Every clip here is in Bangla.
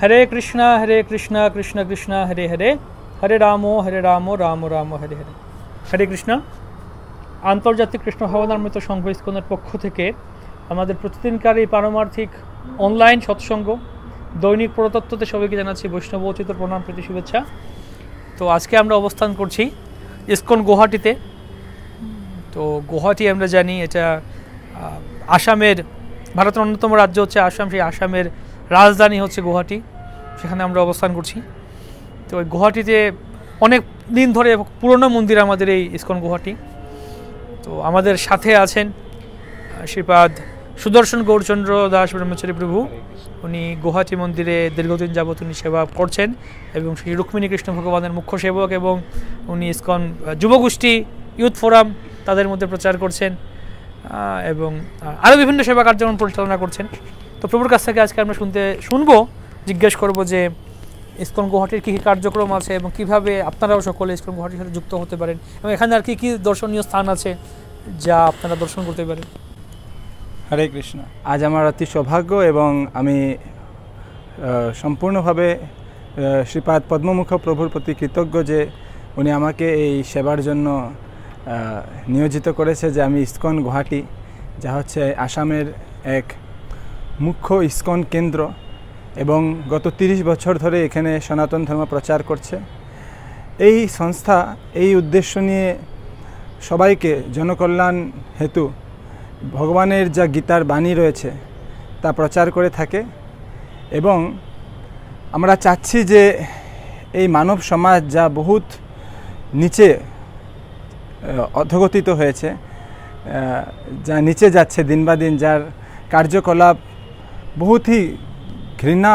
হরে কৃষ্ণ হরে কৃষ্ণ কৃষ্ণ কৃষ্ণ হরে হরে হরে রাম হরে রাম রাম রাম হরে হরে হরে কৃষ্ণ আন্তর্জাতিক কৃষ্ণ ভাবনামৃত সংঘ ইস্কনের পক্ষ থেকে আমাদের প্রতিদিনকার এই পারমার্থিক অনলাইন সৎসঙ্গ দৈনিক প্রতত্ত্বতে সবাইকে জানাচ্ছি বৈষ্ণব উচিত প্রণাম প্রীতি শুভেচ্ছা তো আজকে আমরা অবস্থান করছি ইস্কন গুহাটিতে তো গুহাটি আমরা জানি এটা আসামের ভারতের অন্যতম রাজ্য হচ্ছে আসাম সেই আসামের রাজধানী হচ্ছে গুয়াহাটি সেখানে আমরা অবস্থান করছি তো ওই গুয়াহাটিতে অনেক দিন ধরে পুরনো মন্দির আমাদের এই ইস্কন গুয়াহাটি তো আমাদের সাথে আছেন শ্রীপাদ সুদর্শন গৌরচন্দ্র দাস ব্রহ্মচারী প্রভু উনি গুয়াহাটি মন্দিরে দীর্ঘদিন যাবৎ উনি সেবা করছেন এবং শ্রী রুক্মিণী কৃষ্ণ ভগবানের মুখ্য সেবক এবং উনি ইস্কন যুবগোষ্ঠী ইউথ ফোরাম তাদের মধ্যে প্রচার করছেন এবং আরও বিভিন্ন সেবা কার্যক্রম পরিচালনা করছেন তো প্রভুর কাছ থেকে আজকে আমরা শুনতে শুনবো জিজ্ঞেস করব যে ইস্কন গুয়াহাটির কী কী কার্যক্রম আছে এবং কীভাবে আপনারাও সকলে ইস্কন গুয়াহাটির সাথে যুক্ত হতে পারেন এবং এখানে আর কী কী দর্শনীয় স্থান আছে যা আপনারা দর্শন করতে পারেন হরে কৃষ্ণ আজ আমার অতি সৌভাগ্য এবং আমি সম্পূর্ণভাবে শ্রীপাদ পদ্মমুখ প্রভুর প্রতি কৃতজ্ঞ যে উনি আমাকে এই সেবার জন্য নিয়োজিত করেছে যে আমি ইস্কন গুয়াহাটি যা হচ্ছে আসামের এক মুখ্য ইস্কন কেন্দ্র এবং গত ৩০ বছর ধরে এখানে সনাতন ধর্ম প্রচার করছে এই সংস্থা এই উদ্দেশ্য নিয়ে সবাইকে জনকল্যাণ হেতু ভগবানের যা গীতার বাণী রয়েছে তা প্রচার করে থাকে এবং আমরা চাচ্ছি যে এই মানব সমাজ যা বহুত নিচে অধগতিত হয়েছে যা নিচে যাচ্ছে দিন বা দিন যার কার্যকলাপ বহুত হি ঘৃণা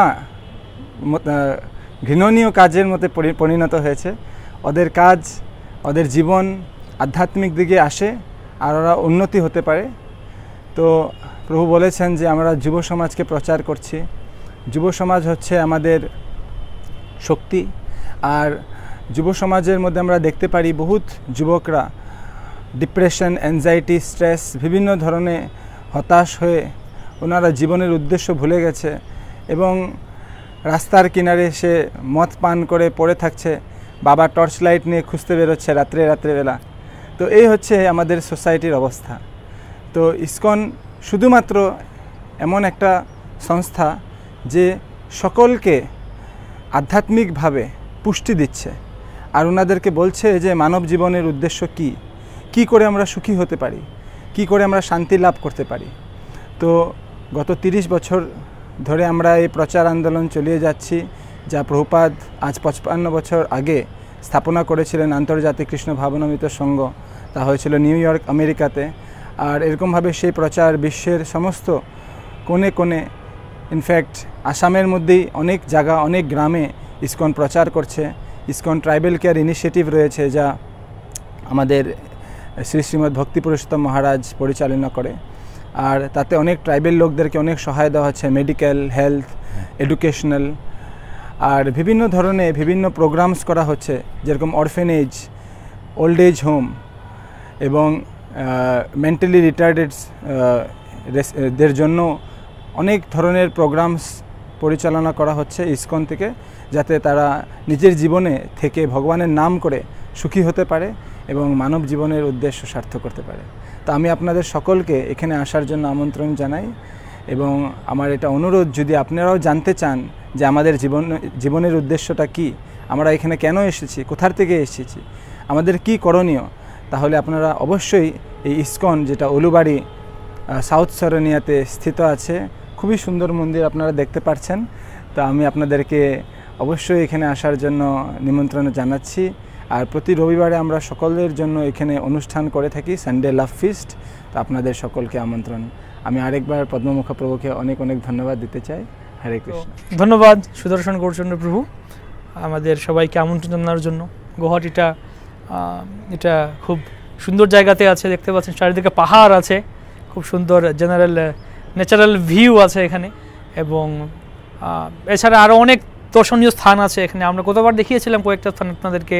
ঘৃণনীয় কাজের মতে পরিণত হয়েছে ওদের কাজ ওদের জীবন আধ্যাত্মিক দিকে আসে আর ওরা উন্নতি হতে পারে তো প্রভু বলেছেন যে আমরা যুব সমাজকে প্রচার করছি যুব সমাজ হচ্ছে আমাদের শক্তি আর যুব সমাজের মধ্যে আমরা দেখতে পারি বহুত যুবকরা ডিপ্রেশন অ্যাংজাইটি স্ট্রেস বিভিন্ন ধরনের হতাশ হয়ে ওনারা জীবনের উদ্দেশ্য ভুলে গেছে এবং রাস্তার কিনারে সে মদ পান করে পড়ে থাকছে বাবা টর্চ লাইট নিয়ে খুঁজতে বেরোচ্ছে রাত্রে রাত্রেবেলা তো এই হচ্ছে আমাদের সোসাইটির অবস্থা তো ইস্কন শুধুমাত্র এমন একটা সংস্থা যে সকলকে আধ্যাত্মিকভাবে পুষ্টি দিচ্ছে আর ওনাদেরকে বলছে যে মানব জীবনের উদ্দেশ্য কি কি করে আমরা সুখী হতে পারি কি করে আমরা শান্তি লাভ করতে পারি তো গত তিরিশ বছর ধরে আমরা এই প্রচার আন্দোলন চলিয়ে যাচ্ছি যা প্রভুপাদ আজ পঁচপান্ন বছর আগে স্থাপনা করেছিলেন আন্তর্জাতিক কৃষ্ণ ভাবনামিত সংঘ তা হয়েছিল নিউ ইয়র্ক আমেরিকাতে আর এরকমভাবে সেই প্রচার বিশ্বের সমস্ত কোণে কোণে ইনফ্যাক্ট আসামের মধ্যেই অনেক জায়গা অনেক গ্রামে ইসকন প্রচার করছে ইসকন ট্রাইবেল কেয়ার ইনিশিয়েটিভ রয়েছে যা আমাদের শ্রী শ্রীমদ ভক্তিপুরুষোত্তম মহারাজ পরিচালনা করে আর তাতে অনেক ট্রাইবেল লোকদেরকে অনেক সহায় দেওয়া হচ্ছে মেডিকেল হেলথ এডুকেশনাল আর বিভিন্ন ধরনের বিভিন্ন প্রোগ্রামস করা হচ্ছে যেরকম অরফেনেজ ওল্ড এজ হোম এবং মেন্টালি রিটার্ডেড দের জন্য অনেক ধরনের প্রোগ্রামস পরিচালনা করা হচ্ছে ইসকন থেকে যাতে তারা নিজের জীবনে থেকে ভগবানের নাম করে সুখী হতে পারে এবং মানব জীবনের উদ্দেশ্য সার্থ করতে পারে তো আমি আপনাদের সকলকে এখানে আসার জন্য আমন্ত্রণ জানাই এবং আমার এটা অনুরোধ যদি আপনারাও জানতে চান যে আমাদের জীবন জীবনের উদ্দেশ্যটা কি আমরা এখানে কেন এসেছি কোথার থেকে এসেছি আমাদের কি করণীয় তাহলে আপনারা অবশ্যই এই ইস্কন যেটা উলুবাড়ি সাউথ সরনিয়াতে স্থিত আছে খুবই সুন্দর মন্দির আপনারা দেখতে পাচ্ছেন তা আমি আপনাদেরকে অবশ্যই এখানে আসার জন্য নিমন্ত্রণ জানাচ্ছি আর প্রতি রবিবারে আমরা সকলের জন্য এখানে অনুষ্ঠান করে থাকি সানডে লাভ ফিস্ট তো আপনাদের সকলকে আমন্ত্রণ আমি আরেকবার পদ্মমুখা প্রভুকে অনেক অনেক ধন্যবাদ দিতে চাই হরে কৃষ্ণ ধন্যবাদ সুদর্শন গৌরচন্দ্র প্রভু আমাদের সবাইকে আমন্ত্রণ জানানোর জন্য গুয়াহাটিটা এটা খুব সুন্দর জায়গাতে আছে দেখতে পাচ্ছেন চারিদিকে পাহাড় আছে খুব সুন্দর জেনারেল ন্যাচারাল ভিউ আছে এখানে এবং এছাড়া আরও অনেক দর্শনীয় স্থান আছে এখানে আমরা গতবার দেখিয়েছিলাম কয়েকটা স্থান আপনাদেরকে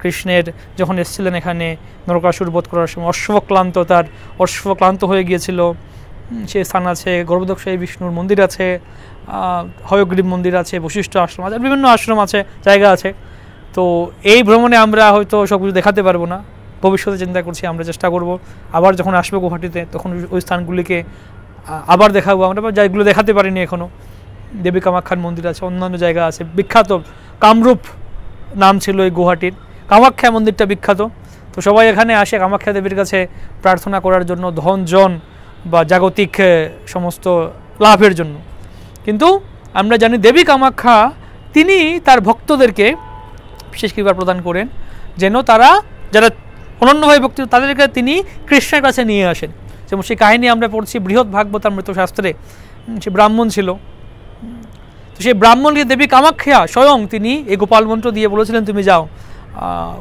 কৃষ্ণের যখন এসেছিলেন এখানে নরকাসুর বোধ করার সময় অশ্বক্লান্ত তার অশ্বক্লান্ত হয়ে গিয়েছিল সে স্থান আছে গর্ভদক্ষায়ী বিষ্ণুর মন্দির আছে হয়গ্রীব মন্দির আছে বশিষ্ঠ আশ্রম আছে বিভিন্ন আশ্রম আছে জায়গা আছে তো এই ভ্রমণে আমরা হয়তো সব কিছু দেখাতে পারবো না ভবিষ্যতে চিন্তা করছি আমরা চেষ্টা করব আবার যখন আসবো গুয়াহাটিতে তখন ওই স্থানগুলিকে আবার দেখাবো আমরা যেগুলো দেখাতে পারিনি এখনও দেবী কামাখ্যার মন্দির আছে অন্যান্য জায়গা আছে বিখ্যাত কামরূপ নাম ছিল এই গুহাটির কামাখ্যা মন্দিরটা বিখ্যাত তো সবাই এখানে আসে কামাখ্যা দেবীর কাছে প্রার্থনা করার জন্য ধন জন বা জাগতিক সমস্ত লাভের জন্য কিন্তু আমরা জানি দেবী কামাখ্যা তিনি তার ভক্তদেরকে বিশেষ কৃপা প্রদান করেন যেন তারা যারা অনন্যভাবে ভক্ত তাদেরকে তিনি কৃষ্ণের কাছে নিয়ে আসেন যেমন সেই কাহিনী আমরা পড়ছি বৃহৎ ভাগবতামৃতশাস্ত্রে সে ব্রাহ্মণ ছিল তো সেই ব্রাহ্মণকে দেবী কামাখ্যা স্বয়ং তিনি এই গোপাল মন্ত্র দিয়ে বলেছিলেন তুমি যাও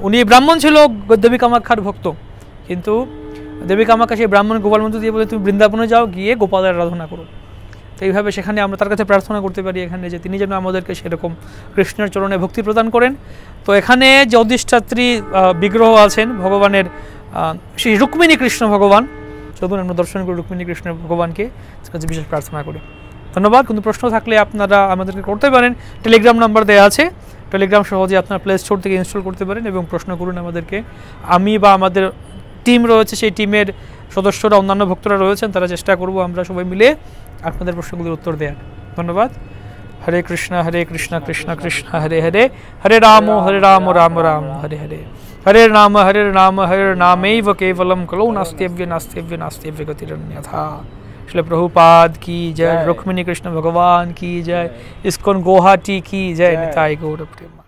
উনি ব্রাহ্মণ ছিল দেবী কামাখ্যার ভক্ত কিন্তু দেবী কামাক্ষা সেই ব্রাহ্মণ গোপাল মন্ত্র দিয়ে বলে তুমি বৃন্দাবনে যাও গিয়ে গোপালের আরাধনা করো তো এইভাবে সেখানে আমরা তার কাছে প্রার্থনা করতে পারি এখানে যে তিনি যেন আমাদেরকে সেরকম কৃষ্ণের চরণে ভক্তি প্রদান করেন তো এখানে যে অধিষ্ঠাত্রী বিগ্রহ আছেন ভগবানের শ্রী রুক্মিণী কৃষ্ণ ভগবান চলুন আমরা দর্শন করি রুক্মিণী কৃষ্ণ ভগবানকে কাছে বিশেষ প্রার্থনা করি ধন্যবাদ কোনো প্রশ্ন থাকলে আপনারা আমাদেরকে করতে পারেন টেলিগ্রাম নাম্বার দেওয়া আছে টেলিগ্রাম সহজে আপনার প্লে স্টোর থেকে ইনস্টল করতে পারেন এবং প্রশ্ন করুন আমাদেরকে আমি বা আমাদের টিম রয়েছে সেই টিমের সদস্যরা অন্যান্য ভক্তরা রয়েছেন তারা চেষ্টা করব আমরা সবাই মিলে আপনাদের প্রশ্নগুলির উত্তর দেওয়ার ধন্যবাদ হরে কৃষ্ণ হরে কৃষ্ণ কৃষ্ণ কৃষ্ণ হরে হরে হরে রাম হরে রাম রাম রাম হরে হরে হরে নাম হরে নাম হরে নামেব কেবলম কলৌ নাস্তেব্য নাস্তেব্য নাস্তেব্য গতিরন্যথা श्री प्रभुपाद की जय रुक्मिणी कृष्ण भगवान की जय इसको गुवाहाटी की जय निताई गौर प्रेमा